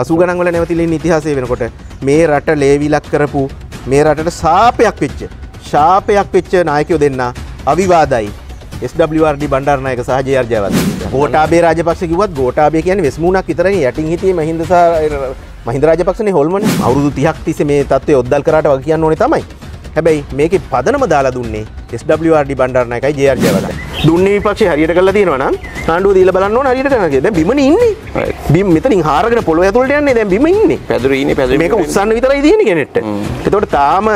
අසුගනන්වල නැවතිලින් ඉතිහාසය වෙනකොට මේ රට ලේවිලක් කරපු මේ රටට සාපයක් වෙච්ච ශාපයක් වෙච්ච නායකයෝ දෙන්න අවිවාදයි ස්ඩ බන්ඩාර්නායක සහජයර්ජයවත් ගෝටාබේ රාජපක්ෂ කිවත් ගෝටාබේ කියන වෙස්මුණක් විතරයි යටින් හිතේ මහින්දසා මහින්දරාජපක්ෂන හොල්මන අවුරුදු තිහක් තිස මේ තත්වය ඔද්දල් කරට වග කියන්න ඕනේ තමයි හැබැයි මේක පදනම දාලා දුන්නේ ස්ඩ බන්ඩාර්නායකයි ජයර්ජයවතයි දුන්නේ විපක්ෂ හරියට කල්ලා තියෙනවා ආණ්ඩුව දීලා බලන්න ඕන හරියට කරනවා දැන් බිමනේ ඉන්නේ බිම් මෙතනින් හාරගෙන පොළොව ඇතුළට යන්නේ දැන් බිම ඉන්නේ පැදුරේ ඉන්නේ පැදුරේ මේක උස්සන්න විතරයි තියෙන්නේ කෙනෙක්ට එතකොට තාම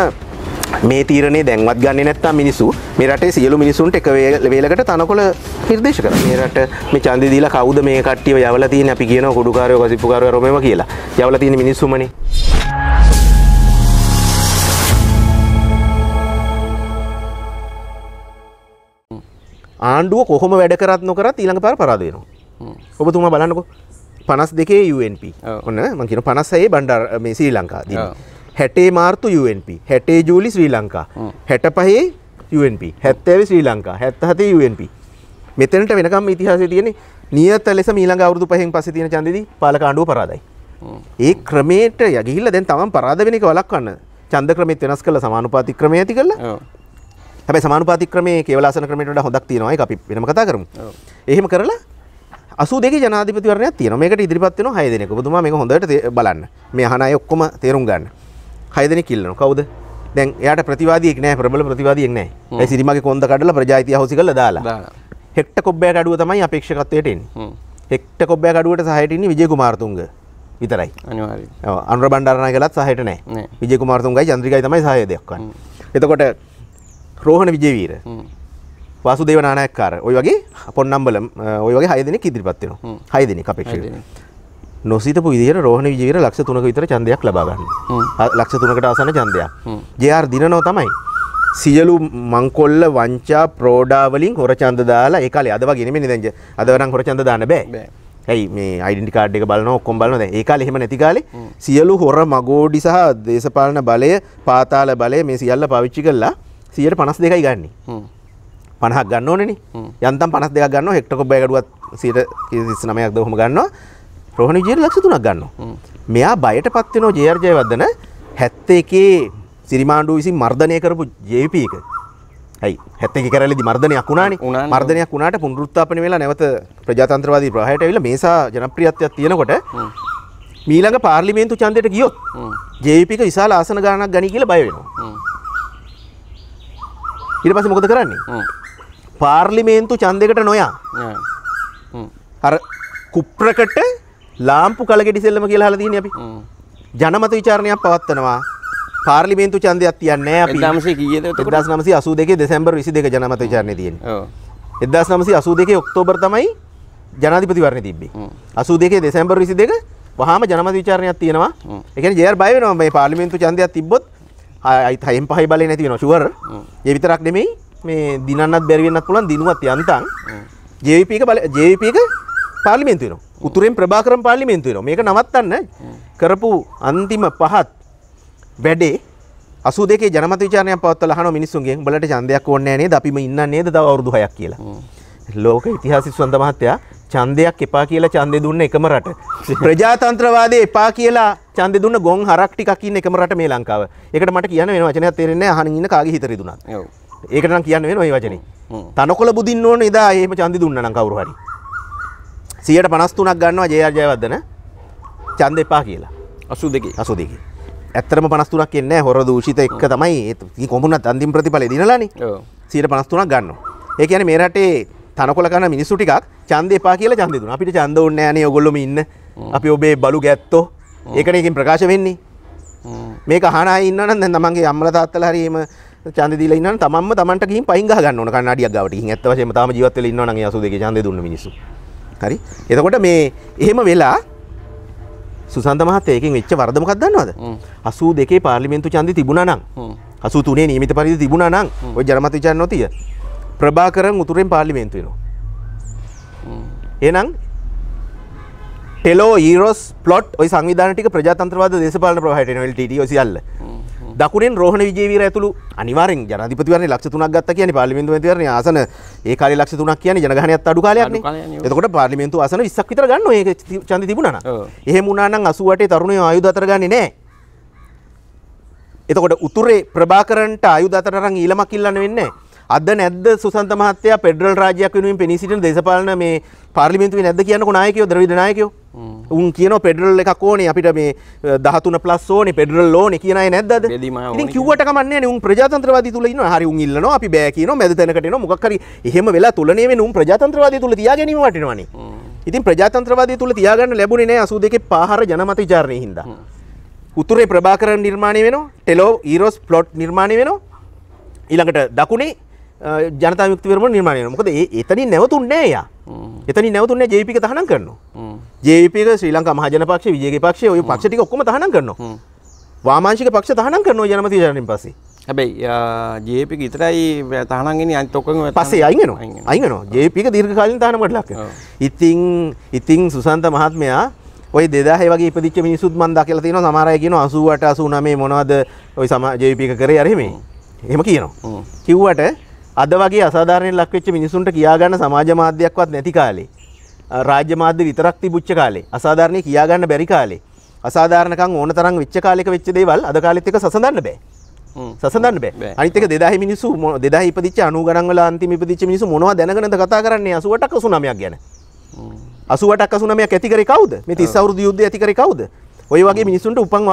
මේ තීරණේ දැන්වත් ගන්න නැත්තා මිනිසු මේ රටේ සියලු මිනිසුන්ට එක වේලකට තනකොළ නිර්දේශ කර මේ රට මේ චන්දි දීලා කවුද මේ කට්ටිය යවලා තියෙන අපි කියන කොඩුකාරයෝ කසිප්පුකාරයෝ රොමෙම කියලා යවලා තියෙන මිනිස්සුමනේ ආණ්ඩුව කොහොම වැඩ කරත් නොකරත් ඊළඟ පාර පරාද වෙනවා ඔබතුමා බලන්නකෝ පනස් දෙකේ UNP ඔන්න මංකින පනස්සයේ බණ්ඩර් මේ ශ්‍රී ලංකා දී හැටේ මාර්තු UNP හැටේ ජූලි ශ්‍රී ලංකා හැට පහේ UNP හැත්තෑවි ශ්‍රී ලංකා හැත්ත හතේ UNP මෙතනට වෙනකම් ඉතිහාසය තියෙන නියත ලෙස මීළඟ අවුරුදු පහෙන් පස තියෙන චන්දදී පාලකාණ්ඩුව පරාදයි ඒ ක්‍රමේට යගිහිල්ල දැන් තමන් පරාද වෙන එක වලක්වන්න චන්ද ක්‍රමෙත් වෙනස් කළ සමානුපාති ක්‍රමය ඇති කළා හැබැයි සමානුපාතික ක්‍රමයේ කේවලාසන ක්‍රමයට වඩා හොඳක් තියෙනවා ඒක අපි වෙනම කතා කරමු. එහෙම කරලා 82 ජනාධිපතිවරණයක් තියෙනවා. මේකට ඉදිරිපත් වෙනවා 6 දෙනෙක්. ඔබතුමා මේක හොඳට බලන්න. මේ අහන අය ඔක්කොම තේරුම් ගන්න. 6 දෙනෙක් ඉල්ලනවා. කවුද? දැන් එයාට ප්‍රතිවාදියෙක් නැහැ. ප්‍රබල ප්‍රතිවාදියෙක් නැහැ. ඒ සිරිමාගේ කොන්ද කඩලා ප්‍රජායිතිය හොසි කරලා දාලා. හෙක්ට කොබ්බෑ කඩුව තමයි අපේක්ෂකත්වයට එන්නේ. හෙක්ට කොබ්බෑ කඩුවට සහයට ඉන්නේ විජේ කුමාරතුංග. විතරයි අනිවාර්යයෙන්. ඔව් අනුර බණ්ඩාරනායකලත් සහයට නැහැ. විජේ කුමාරතුංගයි චන්ද්‍රිකයි තමයි සහය දෙයක් ගන්න. එතකොට රෝහණ විජේවීර වාසුදේව නානායක්කාර ඔය වගේ පොන්නම්බල ඔය වගේ හය දෙනෙක් ඉදිරිපත් වෙනවා. හය දෙනෙක් අපේක්ෂිත. නොසිතපු විදිහට රෝහණ විජේවීර ලක්ෂ 3ක විතර ඡන්දයක් ලබා ගන්න. ලක්ෂ 3කට ආසන්න ඡන්දයක්. JR දිනනෝ තමයි. සියලු මංකොල්ල වංචා ප්‍රෝඩා වලින් හොර ඡන්ද දාලා ඒ කාලේ අද වගේ නෙමෙයි දැන් අද වරන් හොර ඡන්ද දාන්න බෑ. ඇයි මේ අයිඩටි කාඩ් එක බලන ඔක්කොම් බලන ඒ කාල එහෙම නැති කාලේ සියලු හොර මගෝඩි සහ දේශපාලන බලය පාතාල බලය මේ සියල්ල පවිච්චි කරලා සියට පනස් දෙකයි ගන්න පනහක් ගන්න ඕනනි යන්තම් පනස් දෙක ගන්න හෙක්ටකො බෑගඩුවත් සිට සිස් නමයක් දොහම ගන්නවා ප්‍රහණ ජීර ලක්ෂ තුනක් ගන්න මෙයා බයට පත්වනෝ ජයර්ජය වදන හැත්තේ එකේ සිරිමාණ්ඩු විසි මර්ධනය කරපු ජේපීක ඇයි හැත්තක කරලදි මර්ධනයක් වුණනි මර්ධනයක් වුණට පුන්රුත්තාපන වෙලා නැවත ප්‍රජාතන්ත්‍රවාදී ප්‍රහයට විල මේසා ජනප්‍රියත්වයක් තියෙනකොට මීළඟ පාර්ලිමේන්තු චන්දයට ගියොත් ජේපික විශාල ආසන ගානක් ගනි කියල බයවෙනවා ඊට පස්සේ මොකද කරන්නේ? පාර්ලිමේන්තු ඡන්දයකට නොයා. අර කුප්‍රකට ලාම්පු කලගෙඩි සෙල්ලම කියලා අහලා තියෙන්නේ අපි. ජනමත විචාරණයක් පවත්වනවා. පාර්ලිමේන්තු ඡන්දයක් තියන්නේ නැහැ අපි. 1982 දෙසැම්බර් 22 ජනමත විචාරණේ තියෙන්නේ. ඔව්. 1982 ඔක්තෝබර් තමයි ජනාධිපතිවරණය තිබ්බේ. 82 දෙසැම්බර් 22 වහාම ජනමත විචාරණයක් තියෙනවා. ඒ කියන්නේ ජේර් බය වෙනවා මේ පාර්ලිමේන්තු ඡන්දයක් තිබ්බොත් අයිතයෙන් පහයි බල නැති නොශුවර ජවිතරක් නෙමෙයි මේ දිනන්නත් බැරිවෙන්නක් පුළන් දිනුවත් යන්තන් ජවිපක බල ජවිපක පාලිමෙන්තුන උතුරෙන් ප්‍රභාකරම් පාලිමෙන්තුවන මේක නවත්තන්න කරපු අන්තිම පහත් වැඩේ අසු දෙක ජනත චානය පත් හන මිනිසුන්ගේ බලට චන්දයක් ඕන්නන්නේ දපිම ඉන්න නේද අවරුදු හයක් කියලා ලෝක ඉතිහාසි සුවන්ද මහත්තයා ඡන්දයක් එපා කියලා ඡන්දේ දුන්න එකම රට. ප්‍රජාතන්ත්‍රවාදයේ එපා කියලා ඡන්දේ දුන්න ගොන් හරක් ටිකක් ඉන්න එකම රට මේ ලංකාව. ඒකට මට කියන්න වෙන වචනයක් තේරෙන්නේ නැහැ අහන ඉන්න කාගේ හිතරේ දුනත්. ඔව්. ඒකට නම් කියන්න වෙන ওই වචනේ. තනකොළ බුදින්න ඕන එදා එහෙම ඡන්දේ දුන්න නම් කවුරු හරි. 153ක් ගන්නවා ජේ.ආර් ජයවර්ධන ඡන්ද එපා කියලා. 82 82 ඇත්තරම පනස්තුනක් එන්න හොර දූෂිත එක්ක තමයි කොමුණත් අන්තිම් ප්‍රතිඵල දිනලානි සීට පනස්තුනක් ගන්න. ඒ කියන මේරටේ තනකොල කන මිනිස්සු ටිකක් චන්ද එපා කියලා චන්දදුන අපිට චන්ද ඔන්න න ඔගොලම ඉන්න අපි ඔබේ බලු ගැත්තෝ ඒකනයකින් ප්‍රකාශ වෙන්නේ මේ හනා ඉන්න දැ තමන්ගේ අම්මල තාත්තල හරීම චන්දදිල න්න තමම තමට කින් පයිග ගන්න කන්නඩිය ගවට ඇත වශම තම ජීවත්තල න්න යසුදක චන්ද දුන්න මිනිසු හරි එතකොට මේ එහෙම වෙලා සුසන්ත මහත් ඒකින් වෙච්ච වර්ධමකක් දන්නවද අසූ දෙකේ පාර්ලිමෙන්තු චන්ද තිබුණ නම් අසු තුනේ නීමිත පරිදි තිබුණ නම් ඔය ජනමත විචාන් නොතිය ප්‍රභාකරන් උතුරෙන් පාලිමේන්තුවෙනවා. එනම් ටෙලෝ ඊරෝස් පලොට් ඔයි සංවිධානටික ප්‍රජාතන්ත්‍රවාද දේශපාලන ප්‍රහයට ට සියල්ල දකුණෙන් රෝහණ විජේවීර ඇතුළු අනිවාරෙන් ජනතිපතිවරණ ලක්ෂ තුනක් ගත්ත කියන පාලිමින්තු ඇතිවරණ ආසන ඒ කාලේ ලක්ෂ තුනක් කියන ජනගහනයත් අඩු කාලයක් එතකොට පාර්ලිමේන්තු ආසන විස්සක් විතර ගන්න ඒක චන්ද තිබුණා එහෙම වුණානම් 88 තරුණය ආයුධ අතර ගන්නේ නැහැ එතකොට උතුරේ ප්‍රභාකරන්ට ආයුධ අතර අරන් ඊලමක් ඉල්ලන්න වෙන්නේ නැහැ අද නැද්ද සුසන්ත මහත්තයා පෙඩරල් රාජ්‍යයක් වෙනුවෙන් පෙනී සිටින දේශපාලන මේ පාර්ලිමේන්තුවේ නැද්ද කියනකෝ නායකයෝ ද්‍රවිඩ නායකයෝ උන් කියන පෙඩරල් එකක් ඕනේ අපිට මේ 13 ප්ලස් ඕනේ පෙඩරල් ඕනේ කියන අය නැද්ද අද ඉතින් කිව්වට කමන්නේ නැහැ උන් ප්‍රජාතන්ත්‍රවාදී තුල ඉන්නවා හරි උන් ඉල්ලනවා අපි බෑ කියනවා මැද තැනකට එනවා මොකක් හරි එහෙම වෙලා තුලනේ වෙන උන් ප්‍රජාතන්ත්‍රවාදී තුල තියා ගැනීම වටිනවනේ ඉතින් ප්‍රජාතන්ත්‍රවාදී තුල තියාගන්න ලැබුණේ නැහැ 82 පාහර ජනමත විචාරණයේ හින්දා උතුරේ ප්‍රභාකරන් නිර්මාණය වෙනවා ටෙලෝ ඊරෝස් ප්ලොට් නිර්මාණය වෙනවා ඊළඟට දකුණේ ජනතා යුක්තිවරම නිර්මාණය මොකද එතනි නැවතුන්නේ යා එතනි නැවතුන්නේ ජේපික තහනම් කරනවා ජේපික ශ්‍රී ලංකා මහජන පක්ෂ විජේගේ පක්ෂය ඔය පක්ෂ ටික ඔක්කොම තහනම් කරනවා වාමාංශික පක්ෂ තහනම් කරනවා ජනමතිය ජනනින් පස්සේ හැබැයි ජේපික විතරයි තහනම් ගෙනියන්නේ අනිත් ඔක්කොම පස්සේ අයින් වෙනවා අයින් වෙනවා ජේපික දීර්ඝ කාලින තහනමකට ලක් වෙනවා ඉතින් ඉතින් සුසන්ත මහත්මයා ඔය දෙදාහ වගේ ඉපදිච්ච මිනිසුත් මන්දා කියලා තියෙනවා සමහර අය කියනවා 88 89 මොනවද ওই සමා ජේපික කරේ අර එහෙම එහෙම කියනවා කිව්වට අද වගේ අසාධාරණයෙන් ලක්වෙච්ච මිනිසුන්ට කියාගන්න සමාජ මාධ්‍යයක්වත් නැති කාලේ රාජ්‍ය මාධ්‍ය විතරක් තිබුච්ච කාලේ අසාධාරණේ කියාගන්න බැරි කාලේ අසාධාරණකම් ඕන තරම් වෙච්ච කාලයක වෙච්ච දේවල් අද කාලෙත් එක සසඳන්න බෑ සසඳන්න බෑ අනිත් එක 2000 මිනිස්සු 2000 ඉපදිච්ච 90 ගණන් වල අන්තිම ඉපදිච්ච මිනිස්සු මොනවද දැනගෙනද කතා කරන්නේ 88ක් 89ක් ගැන 88ක් 89ක් ඇති කරේ කවුද මේ 30 අවුරුදු යුද්ධය ඇති කරේ කවුද ඔය වගේ මිනිසුන්ට උපන්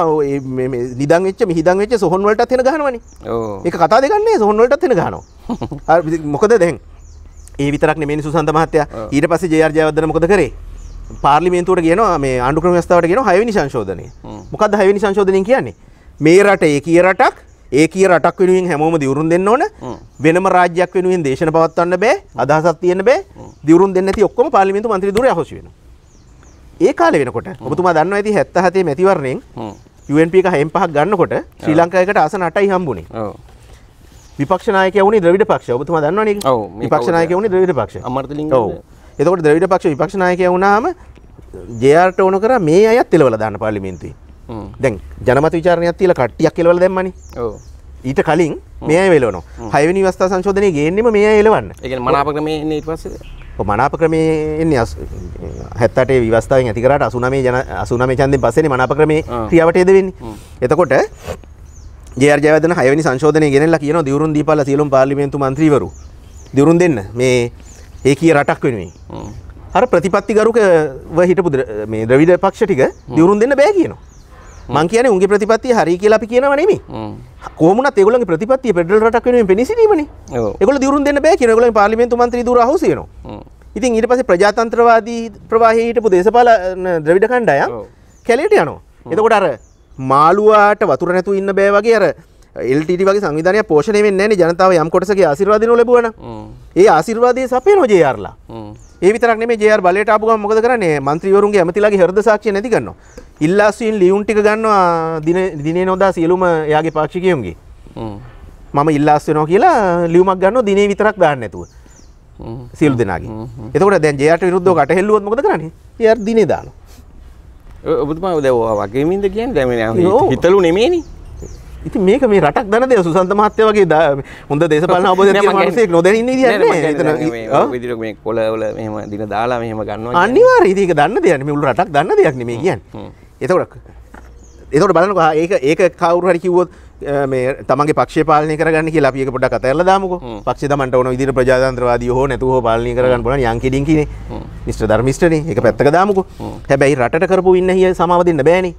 නිදන් වෙච්ච මිහිදන් වෙච්ච සොහොන් වලටත් එන ගහනවනේ ඒක කතා දෙකන්නේ සොහොන් වලටත් එන ගහනවා මොකද දැන් ඒ විතරක් නෙමෙයි සුසන්ත මහත්තයා ඊට පස්සේ ජේ ආර් ජයවර්ධන මොකද කරේ පාර්ලිමේන්තුවට කියනවා මේ ආණ්ඩු ක්‍රම ව්‍යවස්ථාවට කියනවා හයවෙනි සංශෝධනය මොකද්ද හයවෙනි සංශෝධනය කියන්නේ මේ රට ඒ කිය රටක් ඒ කිය රටක් වෙනුවෙන් හැමෝම දිවුරුම් දෙන්න ඕන වෙනම රාජ්‍යයක් වෙනුවෙන් දේශන පවත්වන්න බෑ අදහසක් තියෙන්න බෑ දිවුරුම් දෙන්න නැති ඔක්කොම පාර්ලිමේන්තු මන්ත්‍රී ධුරය අහෝසි වෙනවා ඒ කාල වෙනකොට ඔබතුමා දන්න ඇති හැත්ත හතේ මැතිවරණයෙන් UNP එක හෙම් පහක් ගන්නකොට ශ්‍රී ලංකාවකට ආසන 8යි හම්බුනේ. විපක්ෂ නායකයා වුණේ ද්‍රවිඩ පක්ෂය. ඔබතුමා දන්නවනේ. ඔව්. විපක්ෂ නායකයා වුණේ ද්‍රවිඩ පක්ෂය. අමර්තලිංග. ඔව්. එතකොට ද්‍රවිඩ පක්ෂ විපක්ෂ නායකයා වුණාම JR ට ඕන කරා මේ අයත් එලවලා දාන්න පාර්ලිමේන්තුවේ. දැන් ජනමත විචාරණයක් තියලා කට්ටියක් එලවලා දැම්මනේ. ඔව්. ඊට කලින් මේ අය එලවනවා. හයවෙනි අවස්ථා සංශෝධනයේ ගේන්නෙම මේ අය එලවන්න. ඒ කියන්නේ මනාප ක්‍රමයේ ඉන්නේ ඊට පස්සේ මනාප ක්‍රමේ එන්නේ හැත්තට විවස්ථාවෙන් ඇතිකරට අසුනමේ ජන අසුනමේ චන්දෙන් පස්සේ මනාප ක්‍රමේ ක්‍රියාවට යෙද වෙන්නේ. එතකොට ජයර්ජයවදන හයවැනි සංශෝධනය ගෙනල්ලා කියන දිවුරුන් දීපාල සියලුම පාර්ලිමේන්තු මන්ත්‍රීවරු දිවුරුන් දෙන්න මේ ඒ කිය රටක් වෙනුවෙන්. අර ප්‍රතිපත්තිගරුකව හිටපු මේ ද්‍රවිඩ පක්ෂ ටික දිවුරුන් දෙන්න බෑ කියනවා. මං කියන උගේ ප්‍රතිපත්ති හරි කියලා අපි කියනවා නෙමෙයි කොමන තෙගල ප්‍රතිපත්ති පෙඩල් රටක් වෙන පිසිීමන එකල දරුන් දෙන්න බෑ කියනගල පාලිමෙන්තු මන්ත්‍රී දුර හසයනවා ඉතින් ඊට පසේ ප්‍රජාතන්ත්‍රවාදී ප්‍රවාහහිටපු දේශපාල ද්‍රවිඩ කණ්ඩාය කැලේට යනවා. එතකොට අර මාළුවාට වතුර නැතු ඉන්න බෑ වගේ අර එල්ටට වගේ සංවිධානය පෝෂණය වෙන්නේ නැ ජනතාව යම් කොටසගේ ආශිර්වාදන ලැබුවන ඒ ආශිර්වාදය සපේ නොජයාරලා ඒ විතරක් මේ ජය බලට අපපුග මොකද කරන්නේ මන්ත්‍රීවරුන්ගේ ඇමතිලගේ හරද සාක්ෂ නැතිගන්නවා ඉල්ලාසයෙන් ලියුන් ටික ගන්නවා දිනේ නොදා සියලුම එයාගේ පාක්ෂිකයුම්ගේ මම ඉල්ලාස්සනෝ කියලා ලියුමක් ගන්න දිනේ විතරක් ගන්න ඇතුව සියල් දෙනගේ එතකට දැන් ජයට විරුද්ධ කට හෙල්ලුවත් මොද කරන ය දිනේ දාන ඔබතුමා උදවා වගේමින්ද කියන් දැමෙන හිතලු නෙමේනි ඉති මේක මේ රටක් දන දෙය සුසන්ත මහත්‍ය වගේ ද හොඳ දේශපාලන අවබෝධයක් නොද කොලවල මෙම දින දාලා මෙහම ගන්න අනිවාර ඉදික දන්න දෙයන මුල් රටක් දන්න දෙයක් නෙමේ කියන්න එතකොට එතකොට බලනක ඒක ඒක කවරු හරි කිව්වොත් මේ තමන්ගේ පක්ෂ පාලනය කරගන්න කියලා අපියක පොඩක් අතහැරලා දාමුකෝ. පක්ෂ තමන්ට ඕන විදිහට ප්‍රජාතන්ත්‍රවාදී හෝ නැතුව හෝ පාලනය කරගන්න පුළුවන් යන් කිඩින් කිනේ. මිස්ටර් ධර්මිෂ්ඨනේ ඒක පැත්තක දාමුකෝ. හැබැයි රටට කරපු ඉන්න හිය සමාව දෙන්න බෑනේ.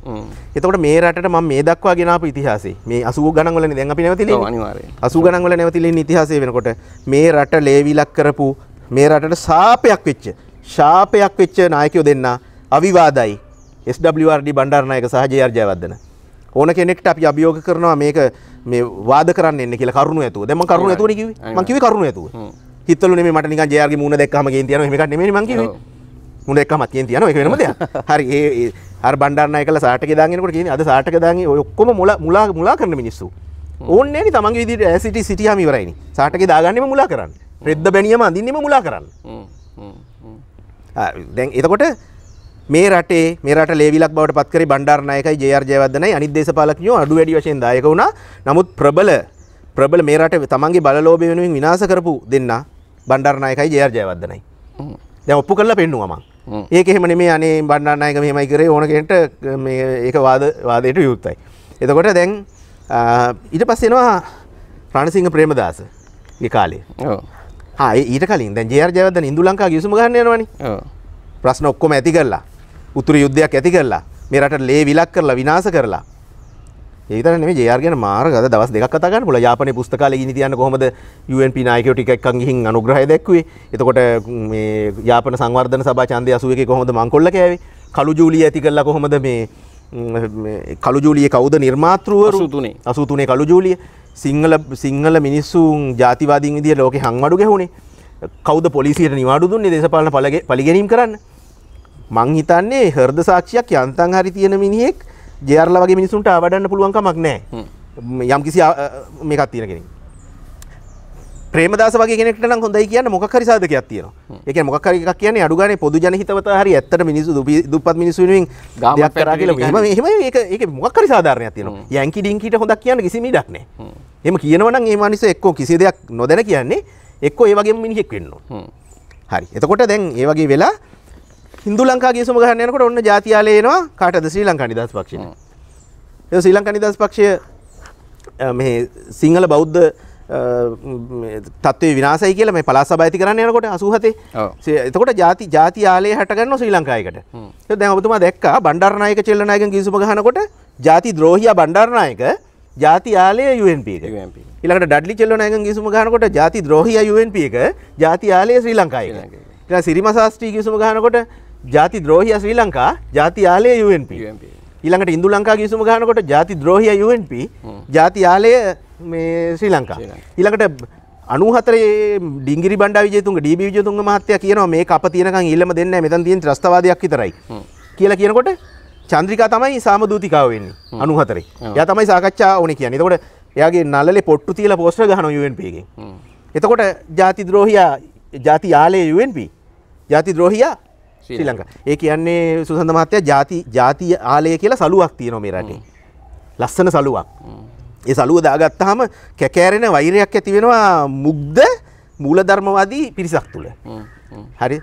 එතකොට මේ රටට මම මේ දක්වා ගෙනාපු ඉතිහාසෙ මේ 80 ගණන් වලනේ දැන් අපි නැවතිලා ඉන්නේ. ඔව් අනිවාර්යයෙන්. 80 ගණන් වල නැවතිලා ඉන්න ඉතිහාසය වෙනකොට මේ රට ලේවිලක් කරපු මේ රටට සාපයක් වෙච්ච ශාපයක් වෙච්ච නායකයෝ දෙන්න අවිවාදයි SWRD බණ්ඩාරනායක සහ ජයර්ජයවර්ධන ඕන කෙනෙක්ට අපි අභියෝග කරනවා මේක මේ වාද කරන්න එන්න කියලා කරුණු ඇතුව දැන් මම කරුණු ඇතුවනේ කිව්වේ මම කිව්වේ කරුණු ඇතුව හිතවලු නෙමෙයි මට නිකන් ජයර්ගේ මූණ දැක්කම ගෙන් තියනවා එහෙම එකක් නෙමෙයි මම කිව්වේ මුණ එක්කම තියෙන තියනවා ඒක වෙනම දෙයක්. හරි ඒ අර බණ්ඩාරනායකල සාටකේ දාගෙන එනකොට කියන්නේ අද සාටකේ දාගෙන ඔය ඔක්කොම මුලා මුලා මුලා කරන මිනිස්සු. ඕන්නේ නේ තමන්ගේ විදිහට ඇසිටි සිටියාම ඉවරයිනේ. සාටකේ දාගන්නෙම මුලා කරන්න. රෙද්ද බැනියම අඳින්නෙම මුලා කරන්න. දැන් එතකොට මේ රටේ මේ රට ලේවිලක් බවට පත් කරේ බණ්ඩාරනායකයි ජේ.ආර්. ජයවර්ධනයි අනිත් දේශපාලකයෝ අඩු වැඩි වශයෙන් දායක වුණා. නමුත් ප්‍රබල ප්‍රබල මේ රට තමන්ගේ බලලෝභය වෙනුවෙන් විනාශ කරපු දෙන්න බණ්ඩාරනායකයි ජේ.ආර්. ජයවර්ධනයි. දැන් ඔප්පු කරලා පෙන්නුවා මං. ඒක එහෙම නෙමේ අනේ බණ්ඩාරනායක මෙහෙමයි කරේ ඕන කෙනට මේ ඒක වාද වාදයට විරුද්ධයි. එතකොට දැන් ඊට පස්සේ එනවා රණසිංහ ප්‍රේමදාස ඒ කාලේ. ඔව්. හා ඊට කලින් දැන් ජේ.ආර්. ජයවර්ධන ඉන්දු ලංකාව ගිවිසුම ගන්න යනවනේ. ඔව්. ප්‍රශ්න ඔක්කොම ඇති කරලා උතුර යුද්ධයක් ඇති කරලා මේ රට ලේ විලක් කරලා විනාශ කරලා ඒ විතරක් නෙමෙයි JR ගැන මාර ගත දවස් දෙකක් කතා කරන්න පුළුවන් යාපනයේ පුස්තකාලේ ගිනි තියන්න කොහොමද UNP නායකයෝ ටික එක්කන් ගිහින් අනුග්‍රහය දැක්ුවේ එතකොට මේ යාපන සංවර්ධන සභා ඡන්දය 81 කොහොමද මංකොල්ල කෑවේ කළු ජූලිය ඇති කරලා කොහොමද මේ කළු ජූලිය කවුද නිර්මාතෘවරු 83 83 කළු ජූලිය සිංහල සිංහල මිනිස්සුන් ජාතිවාදීන් විදිහට ලෝකේ හංවඩු ගැහුණේ කවුද පොලිසියට නිවාඩු දුන්නේ දේශපාලන පලිගැනීම් කරන්න මං හිතන්නේ හර්ද සාක්ෂියක් යන්තන් හරි තියෙන මිනිහෙක් ජයරල වගේ මිනිසුන්ට වඩන්න පුළුවන් කමක් නෑ යම් කිසි මේකක් තියෙන කෙනෙක් ප්‍රේමදාස වගේ කෙනෙක්ට නම් හොඳයි කියන්න මොකක් හරි සාධකයක් තියෙනවා ඒක මොකක් හරි එකක් කියන්නේ අඩු ගානේ පොදු ජනහිතවත හරි ඇත්තට මිනිස්සු දුප්පත් මිනිස්සු වෙනුවෙන් ගාමක් කරා කියලා එහෙම එහෙම ඒක ඒක මොකක් හරි සාධාරණයක් තියෙනවා යැන්කි ඩින්කිට හොඳක් කියන්න කිසිම ඉඩක් නෑ එහෙම කියනවා නම් ඒ මිනිස්සු එක්කෝ කිසි දෙයක් නොදැන කියන්නේ එක්කෝ ඒ වගේම මිනිහෙක් වෙන්න හරි එතකොට දැන් ඒ වගේ වෙලා හිදු ලංකාගේ සම ගහන්නයනකට ඔන්න ජාතියාලයනවා කාටද ශ්‍රී ලංකා නිදහස් පක්ෂණ ශ්‍රී ලංකා නිදහස් පක්ෂය මේ සිංහල බෞද්ධ තත්ව විනාසයි කියල මේ පලා සබයිති කරන්න යනකොට අසුහතේ එතකොට ජාති ජාතියාලේ හටගන්න ශ්‍රී ලංකායකට දැ ඔබතුම දැක් බණ්ඩර්නායක චෙල්ලනායක ගිසුම ගහනකොට ජාති ද්‍රෝහිය බණ්ඩර්නායක ජාතියාලය UNP ඉලට ඩඩි චෙල්ලනායක ගිසුම ගහනකොට ජාති ද්‍රෝහිය UNP එක ජාතියාලය ශ්‍රී ලංකායක සිරිම ශාස්ත්‍රී ගිසුම ගහනකොට ජාති ද්‍රෝහිය ශ්‍රී ලංකා ජාති යාලය UNP ඊළඟට ඉන්දු ලංකා ගිවිසුම ගහනකොට ජාති ද්‍රෝහිය UNP ජාති යාලය මේ ශ්‍රී ලංකා ඊළඟට අනුහතරේ ඩිංගිරි බණ්ඩා විජේතුංග ඩීබී විජේතුංග මහත්තයා කියනවා මේක අප තියෙනකන් ඊළම දෙන්නේ නැහැ මෙතන තියෙන ත්‍රස්තවාදයක් විතරයි කියලා කියනකොට චන්ද්‍රිකා තමයි සාමදූතිකාව වෙන්නේ අනුහතරේ එයා තමයි සාකච්ඡා ඕනේ කියන්නේ එතකොට එයාගේ නළලේ පොට්ටු තියලා පෝස්ටර් ගහනවා UNP එකෙන් එතකොට ජාති ද්‍රෝහියා ජාති යාලේ UNP ජාති ද්‍රෝහියා ශ්‍රී ලංකා. ඒ කියන්නේ සුසඳ මහත්තයා ಜಾති ಜಾති ආලය කියලා සලුවක් තියෙනවා මේ රටේ. ලස්සන සලුවක්. ඒ සලුව දාගත්තාම කැකෑරෙන වෛරයක් ඇති වෙනවා මුග්ධ මූලධර්මවාදී පිරිසක් තුල. හරි.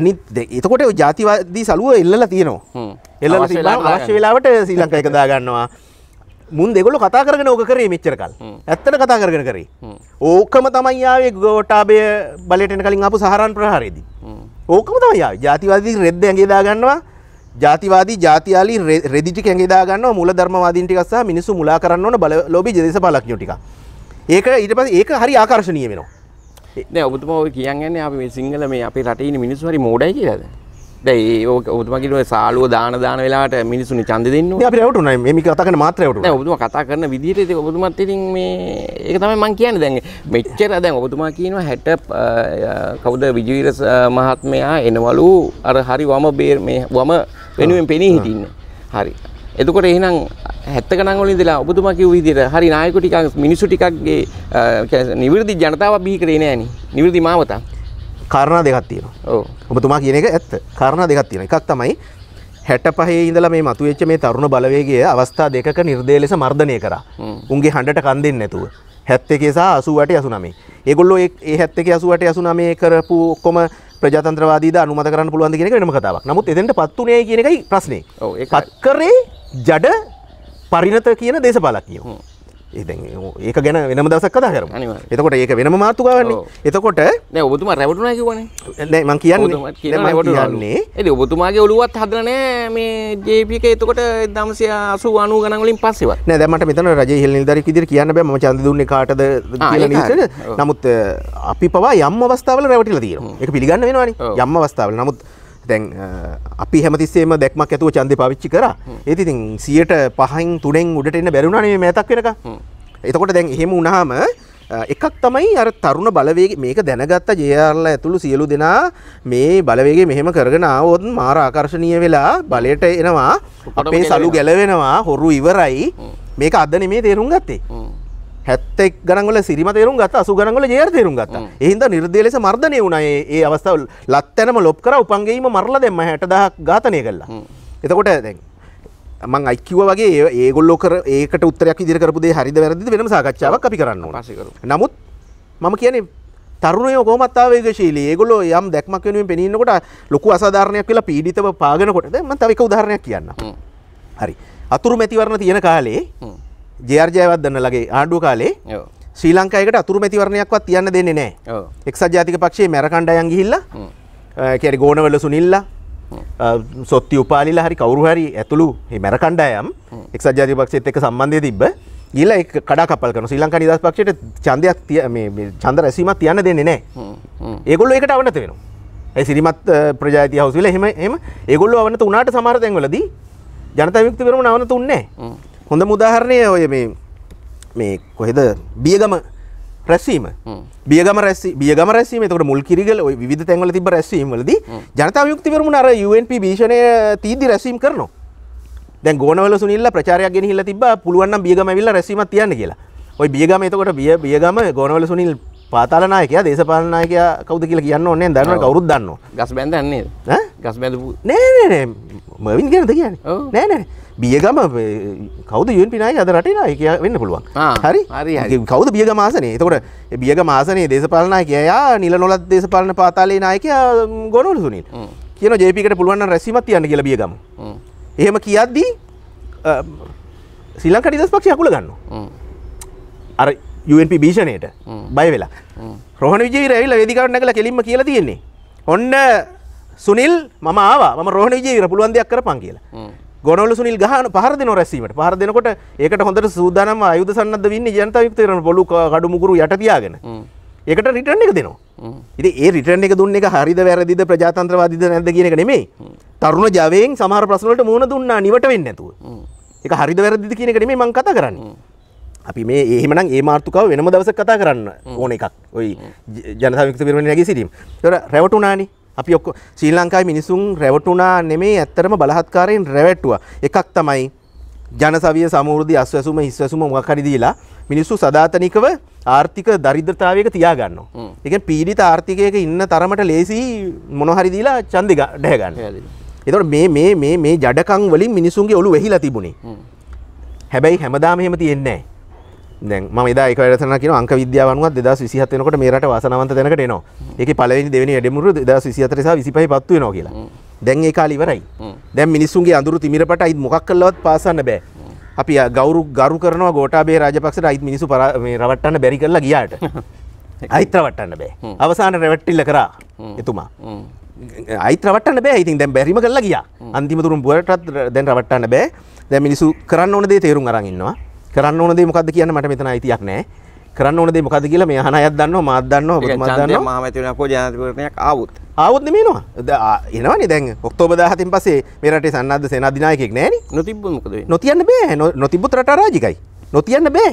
අනිත් එතකොට ඔය ಜಾතිවාදී සලුව එල්ලලා තියෙනවා. එල්ලලා තිබ්බම අවශ්‍ය වෙලාවට ශ්‍රී ලංකා එක දා ගන්නවා. මුන් දෙගොල්ල කතා කරගෙන ඕක කරේ මෙච්චර කල්. ඇත්තට කතා කරගෙන කරේ. ඕකම තමයි ආවේ ගෝඨාභය බලයට එන කලින් ආපු සහරන් ප්‍රහාරයේදී. ඕකම තමයි ආවේ. ಜಾතිවාදී රෙද්ද ඇඟේදා ගන්නවා. ಜಾතිවාදී ಜಾතියාලි රෙදි ටික ඇඟේදා ගන්නවා. මූලධර්මවාදීන් ටිකක් සහ මිනිස්සු මුලා කරන්න ඕන බලලෝභී දේශපාලකයෝ ටික. ඒක ඊට පස්සේ ඒක හරි ආකර්ශනීය වෙනවා. දැන් ඔබතුමා ඔය කියන්නේ අපි මේ සිංහල මේ අපේ රටේ ඉන්න මිනිස්සු හරි මෝඩයි කියලාද? ඒ ඔබතුමකිව සාලුව දාන දාන වෙලාට මිනිසුනි චන්ද දෙන්න අපි රැවටුන මේක කතා කරන මාත්‍රයට ඔබතුමා කතා කරන විදිහට ඉතින් ඔබතුමාත් ඉතින් මේ ඒක තමයි මම කියන්නේ දැන් මෙච්චර දැන් ඔබතුමා කියනවා 60 කවුද විජේවීර මහත්මයා එනවලු අර හරි වම බේර මේ වම වෙනුවෙන් පෙනී හිටින්න හරි එතකොට එහෙනම් හැත්තක නංගොලින් දෙලා ඔබතුමා කිව් විදිහට හරි නායකයෝ ටිකක් මිනිස්සු ටිකක්ගේ නිවර්දි ජනතාව බිහි කරේ නෑනේ නිවර්දි මාවතක් කාරණා දෙකක් තියෙනවා ඔබතුමා කියන එක ඇත්ත කාරණා දෙකක් තියෙන එකක් තමයි හැට පහේ ඉඳලා මේ මතුවෙච්ච මේ තරුණ බලවේගය අවස්ථා දෙකක නිර්දය ලෙස මර්ධනය කරා උන්ගේ හඬට කන් දෙන්නේ නැතුව හැත්තකේ සහ අසුවට යසුනමේ ඒගොල්ලෝ ඒ හැත්තකේ අසුවට යසුනමේ කරපු ඔක්කොම ප්‍රජාතන්ත්‍රවාදීද අනුමත කරන්න පුළුවන් කියන එක වෙනම කතාවක්. නමුත් එතෙන්ට පත් උනේ කියන එකයි ප්‍රශ්නේ. ඔව් ඒක පත් කරේ ජඩ පරිණත කියන දේශපාලකයෝ. ඒක ගැන වෙනම දසක් කතා කරම එතකොට ඒක වෙනම මාතුකාවන්නේ එතකොට නෑ ඔබතුමා රැවටුනා කිවනේ මං කියන්නේ එ ඔබතුමාගේ ඔලුවත් හදරනෑ මේ ජේපික එතකොට දම්සය අසු අනු ගනලින් පස්සව නෑ දැමට මෙතන රජ හෙල් දරි ඉදිරි කියන්න බෑ ම චන්ද දුන්නේ කාටද නමුත් අපි පවා යම් අවස්ථාවල රැවටිල දීම එක පිළිගන්න වෙනවානි යම් අවස්ථාවල නමුත් දැන් අපි හැමතිස්සේම දැක්මක් ඇතුව චන්දය පවිච්චි කර ඒතිතින් සියට පහන් තුනෙන් උඩට එන්න බැරුණනේ මතක් වෙනක එතකොට දැන් එහෙම උනාම එකක් තමයි අර තරුණ බලවේග මේක දැනගත්ත ජයාරල ඇතුළු සියලු දෙනා මේ බලවේගේ මෙහෙම කරගෙන ආවොත් මාර ආකර්ශණය වෙලා බලයට එනවා අපේ සලු ගැලවෙනවා හොරු ඉවරයි මේක අදන මේ තේරුම් ගත්තේ හැත්තෙක් ගනගල සිරිම තේරුම් ගත අසු ගනගල ජය තේරුම් ගත එහින්ද නිර්දේලෙස මර්ධනය වුණේ ඒ අවස්ථාව ලත්තැනම ලොප් කර උපන්ගේීම මරල දෙම හැට දහක් ඝාතනය කල්ලා එතකොට දැන් මං අයිකිව වගේ ඒගොල්ලෝ කර ඒකට උත්තරයක් ඉදිරකරපුදේ හරිද වැරදි වෙනම සාකච්ඡාවක් අපි කරන්න නමුත් මම කියන්නේ තරුණය කොමත්තාවේක ශීලී ඒගොලො යම් දැක්මක් වෙනුවෙන් පෙනීනකොට ලොකු අසාධාරණයක් කියලා පීඩිතව පාගෙනකොට ම තවික උදාරණයක් කියන්න හරි අතුරු මැතිවරණ තියෙන කාලේ ජයර්ජයවත්දන්න ලගේ ආණ්ඩු කාලේ ශ්‍රී ලංකායකට අතුරුමැතිවරණයක්වත් තියන්න දෙන්නේ නෑ එක්සත් ජාතික පක්ෂේ මැරකණ්ඩයන් ගිහිල්ල කැරි ගෝනවල සුනිල්ල සොත්ති උපාලිල හරි කවරු හරි ඇතුළු මැර කණ්ඩයම් එක්සත් ජාති පක්ෂත් එක සම්බන්ධය තිබ ගිල කඩා කපල් කන ශ්‍රී ලංකා නිදස් පක්ෂයට චන්දයක් තිය චන්ද රැසීමත් තියන්න දෙන්නේ නෑ ඒගොල්ලෝ එකට අවනත වෙන ඇ සිරිමත් ප්‍රජාති හවසල හෙම එම ඒගොල්ලෝ අවනත උනාට සමාර්තයන්වලදී ජනතයවික්තිවරම නවනත උන්නේ හොඳ මුදාහරණය ඔය මේ මේ කොහෙද බියගම රැස්වීම බියගම රැස් බියගම රැස්වීම එතකොට මුල් කිරිගල ඔය විවිධ තැන්වල තිබ්බ රැස්වීම්වලදී ජනතා විමුක්ති පෙරමුණ අර UNP භීෂණය තීද්දි රැස්වීම් කරනවා දැන් ගෝනවල සුනිල්ලා ප්‍රචාරයක් ගෙනහිල්ලා තිබ්බා පුළුවන් නම් බියගම ඇවිල්ලා රැස්වීමක් තියන්න කියලා ඔය බියගම එතකොට බිය බියගම ගෝනවල සුනිල් පාතාලනායකයා දේශපාලනායකයා කවුද කියලා කියන්න ඕන්නේ දන්න කවුරුත් දන්නවා ගස් බැඳන්නේ ගස් බැඳපු නෑ මවින් ගැනද කියන නෑනෑ බියගම කවද යුන් පිනායි අද රටනා කිය වෙන්න පුළුවන් හරි හරි කවද බියග මාසනේ තකොට බියග මාසනේ දේශපාලනා කියයා නිල නොලත් දේශපාලන පාතාලේ නායකයා ගොනුල් සුනිල් කියන ජේපිකට පුළුවන් රැසිමත් යන්න කියලා බියගම එහෙම කියද්දී සිලංකඩි දස් පක්ෂ අකුල ගන්න අර යුන්පි භීෂණයට බය වෙලා රෝහණ විජේ රැවිල්ල වෙදිකාවට නැගලා කෙලින්ම කියලා තියෙන්නේ ඔන්න සුනිල් මම ආවා මම රෝහණ විජේ පුළුවන් දෙයක් කරපන් කියලා ගොනවල සුනිල් ගහන පහර දෙනවා රැස්වීමට පහර දෙනකොට ඒකට හොඳට සූදානම් ආයුධ සන්නද්ධ වෙන්නේ ජනතා විමුක්ති පෙරමුණ පොළු කඩු මුගුරු යට තියාගෙන ඒකට රිටර්න් එක දෙනවා ඉතින් ඒ රිටර්න් එක දුන්න එක හරිද වැරදිද ප්‍රජාතන්ත්‍රවාදීද නැද්ද කියන එක නෙමෙයි තරුණ ජවයෙන් සමහර ප්‍රශ්න වලට මුහුණ දුන්නා නිවට වෙන්නේ නැතුව ඒක හරිද වැරදිද කියන එක නෙමෙයි මම කතා කරන්නේ අපි මේ ඒමන ඒ මාර්තුකාව වෙනම දවස කතා කරන්න ඕන එකක් ඔයි ජනතාවක්ෂ පිරමණ නැග සිරීම තොර රැවටුනානි අපි ඔක්ක ශ්‍රී ලංකායි මිනිසුන් රැවටුනා නෙමේ ඇත්තරම බලහත්කාරයෙන් රැවැට්ටුව එකක් තමයි ජනසවිය සමෘදධ අස්වැසුම හිස්වැසුම මකරිදීලා මිනිස්සු සධාතනිකව ආර්ථික දරිද්‍රතාවයක තියාගන්න එක පීඩිත ආර්ථිකයක ඉන්න තරමට ලේසි මොනහරිදිලා චන්දික ඩෑගන්න එතොට මේ මේ මේ ජඩකං වලින් මිනිසුන්ගේ ඔලු වෙහිලා තිබුණේ හැබැයි හැමදාම හෙම තියෙන්නේ දැම දයි කරතන අංක විද්‍යාවනුවත් දෙදස් විසිහතනකට මේරට වාසනවන්ත දැනකට නවා එක පලවෙනි දෙවනි වැඩමුරු දස් විසිතරස විසිපහි පත්ව නවා කියලා දැන් ඒ කාලිවරයි දැන් මිනිස්සුන්ගේ අඳුරු තිමිරට අයිත් මොකක් කල්ලවත් පාසන්න බෑ අපි ගෞරු ගරු කරන ගෝටාබේ රජපක්ෂට අයිත් මිනිසු රවට්ටන්න බැරි කරලා ගියාට අයිත්‍රවටන්න බෑ අවසාන රැවට්ටිල්ල කරා එතුමා අයිත්‍රවටන්න බෑ ඉතින් දැන් බැරිම කරලා ගියා අන්තිමතුරුම් පුවටත් දැන් රවට්ටන්න බෑ දැ මිනිසු කරන්න ඕන දේ තේරුම් අරගන්නවා කරන්න ඕනදේ මොකද කියන්න මට මෙතන අයිතියක් නෑ කරන්න ඕනදේ මොකද කියලා මේ අහන අයත් දන්නවා මාත් දන්නවා ඔබතුමා දන්නවා මා මැතිවරණයක්ෝ ජනාධිපතිවරණයක් ආවොත් ආවොත් නෙමෙනවා එනවනේ දැන් ඔක්තෝබර් 17 න් පස්සේ මේ රටේ සන්නද්ධ සේනාධිනායකයෙක් නෑනේ නොතිබ්බොත් මොකද වෙන්නේ නොතියන්න බෑ නොතිබ්බොත් රට අරාජිකයි නොතියන්න බෑ